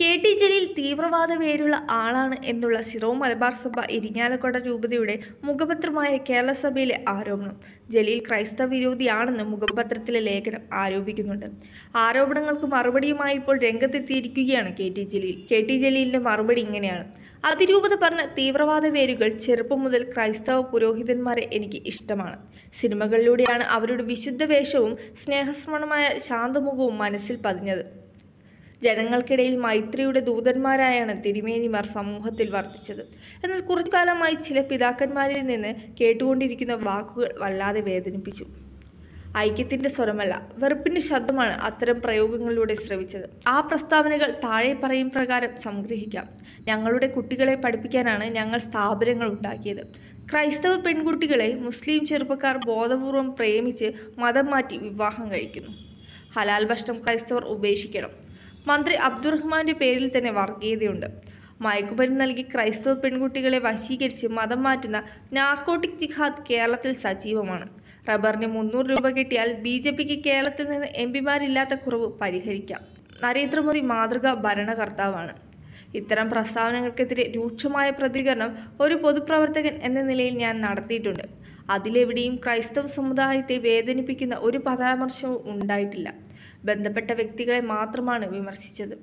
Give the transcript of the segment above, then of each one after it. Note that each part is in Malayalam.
കെ ടി ജലീൽ തീവ്രവാദ പേരുള്ള ആളാണ് എന്നുള്ള സിറോ മലബാർ സഭ ഇരിങ്ങാലക്കുട രൂപതയുടെ മുഖപത്രമായ കേരള സഭയിലെ ആരോപണം ജലീൽ ക്രൈസ്തവ വിരോധിയാണെന്ന് മുഖപത്രത്തിലെ ലേഖനം ആരോപിക്കുന്നുണ്ട് ആരോപണങ്ങൾക്ക് മറുപടിയുമായി ഇപ്പോൾ രംഗത്തെത്തിയിരിക്കുകയാണ് K T Jaleel K T ജലീലിൻ്റെ മറുപടി ഇങ്ങനെയാണ് അതിരൂപത പറഞ്ഞ തീവ്രവാദ പേരുകൾ ചെറുപ്പം മുതൽ ക്രൈസ്തവ പുരോഹിതന്മാരെ എനിക്ക് ഇഷ്ടമാണ് സിനിമകളിലൂടെയാണ് അവരുടെ വിശുദ്ധ വേഷവും സ്നേഹസ്മരണമായ ശാന്തമുഖവും മനസ്സിൽ പതിഞ്ഞത് ജനങ്ങൾക്കിടയിൽ മൈത്രിയുടെ ദൂതന്മാരായാണ് തിരുമേനിമാർ സമൂഹത്തിൽ വർദ്ധിച്ചത് എന്നാൽ കുറച്ചു കാലമായി ചില പിതാക്കന്മാരിൽ നിന്ന് കേട്ടുകൊണ്ടിരിക്കുന്ന വാക്കുകൾ വല്ലാതെ വേദനിപ്പിച്ചു ഐക്യത്തിൻ്റെ സ്വരമല്ല വെറുപ്പിൻ്റെ ശബ്ദമാണ് അത്തരം പ്രയോഗങ്ങളിലൂടെ ശ്രവിച്ചത് ആ പ്രസ്താവനകൾ താഴെ പറയും പ്രകാരം സംഗ്രഹിക്കാം ഞങ്ങളുടെ കുട്ടികളെ പഠിപ്പിക്കാനാണ് ഞങ്ങൾ സ്ഥാപനങ്ങൾ ഉണ്ടാക്കിയത് ക്രൈസ്തവ പെൺകുട്ടികളെ മുസ്ലിം ചെറുപ്പക്കാർ ബോധപൂർവം പ്രേമിച്ച് മതം മാറ്റി വിവാഹം കഴിക്കുന്നു ഹലാൽ ഭക്ഷണം ക്രൈസ്തവർ ഉപേക്ഷിക്കണം മന്ത്രി അബ്ദുറഹ്മാന്റെ പേരിൽ തന്നെ വർഗീയതയുണ്ട് മയക്കുമരുന്ന് നൽകി ക്രൈസ്തവ പെൺകുട്ടികളെ വശീകരിച്ച് മതം മാറ്റുന്ന നാർക്കോട്ടിക് ജിഹാദ് കേരളത്തിൽ സജീവമാണ് റബ്ബറിന് മുന്നൂറ് രൂപ കിട്ടിയാൽ ബി ജെ പിക്ക് കേരളത്തിൽ നിന്ന് എം പിമാരില്ലാത്ത കുറവ് പരിഹരിക്കാം നരേന്ദ്രമോദി മാതൃകാ ഭരണകർത്താവാണ് ഇത്തരം പ്രസ്താവനകൾക്കെതിരെ രൂക്ഷമായ പ്രതികരണം ഒരു പൊതുപ്രവർത്തകൻ എന്ന നിലയിൽ ഞാൻ നടത്തിയിട്ടുണ്ട് അതിലെവിടെയും ക്രൈസ്തവ സമുദായത്തെ വേദനിപ്പിക്കുന്ന ഒരു പരാമർശവും ഉണ്ടായിട്ടില്ല ബന്ധപ്പെട്ട വ്യക്തികളെ മാത്രമാണ് വിമർശിച്ചത്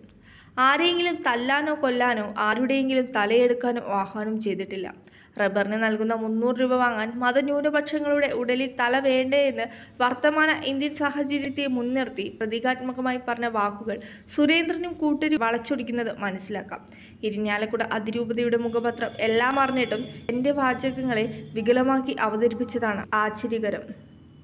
ആരെയെങ്കിലും തല്ലാനോ കൊല്ലാനോ ആരുടെയെങ്കിലും തലയെടുക്കാനോ ആഹ്വാനം ചെയ്തിട്ടില്ല റബ്ബറിന് നൽകുന്ന മുന്നൂറ് രൂപ വാങ്ങാൻ മതന്യൂനപക്ഷങ്ങളുടെ ഉടലിൽ തല വേണ്ടേയെന്ന് വർത്തമാന ഇന്ത്യൻ സാഹചര്യത്തെ മുൻനിർത്തി പ്രതീകാത്മകമായി പറഞ്ഞ വാക്കുകൾ സുരേന്ദ്രനും കൂട്ടരും വളച്ചൊടിക്കുന്നത് മനസ്സിലാക്കാം ഇരിഞ്ഞാലക്കുട അതിരൂപതയുടെ മുഖപത്രം എല്ലാം അറിഞ്ഞിട്ടും എൻ്റെ വാചകങ്ങളെ വികലമാക്കി അവതരിപ്പിച്ചതാണ് ആശ്ചര്യകരം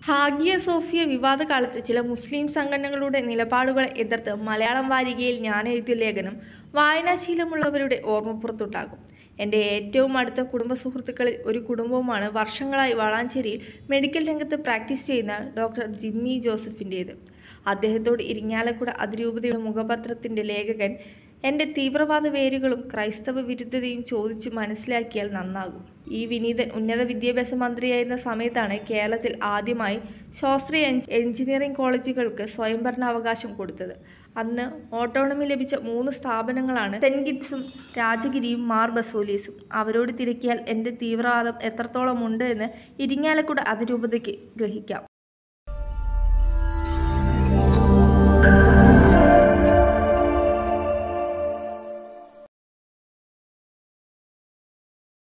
ഹാഗിയ സോഫിയ വിവാദ കാലത്ത് ചില മുസ്ലിം സംഘടനകളുടെ നിലപാടുകളെ എതിർത്ത് മലയാളം വാരികയിൽ ഞാൻ എഴുതിയ ലേഖനം വായനാശീലമുള്ളവരുടെ ഓർമ്മപ്പുറത്തുണ്ടാകും എൻ്റെ ഏറ്റവും അടുത്ത കുടുംബ സുഹൃത്തുക്കളിൽ ഒരു കുടുംബവുമാണ് വർഷങ്ങളായി വളാഞ്ചേരിയിൽ മെഡിക്കൽ രംഗത്ത് പ്രാക്ടീസ് ചെയ്യുന്ന ഡോക്ടർ ജിമ്മി ജോസഫിൻ്റേത് അദ്ദേഹത്തോട് ഇരിങ്ങാലക്കുട അതിരൂപതയുടെ മുഖപത്രത്തിൻ്റെ ലേഖകൻ എൻ്റെ തീവ്രവാദ വേരുകളും ക്രൈസ്തവ വിരുദ്ധതയും ചോദിച്ച് മനസ്സിലാക്കിയാൽ നന്നാകും ഈ വിനീതൻ ഉന്നത വിദ്യാഭ്യാസ മന്ത്രിയായിരുന്ന സമയത്താണ് കേരളത്തിൽ ആദ്യമായി ശാസ്ത്രീയ എഞ്ചിനീയറിംഗ് കോളേജുകൾക്ക് സ്വയംഭരണാവകാശം കൊടുത്തത് അന്ന് ഓട്ടോണമി ലഭിച്ച മൂന്ന് സ്ഥാപനങ്ങളാണ് സെൻറ്റ് രാജഗിരിയും മാർ ബസോലീസും അവരോട് തിരക്കിയാൽ എൻ്റെ തീവ്രവാദം എത്രത്തോളമുണ്ട് എന്ന് ഇരിങ്ങാലക്കുട അതിരൂപതയ്ക്ക് ഗ്രഹിക്കാം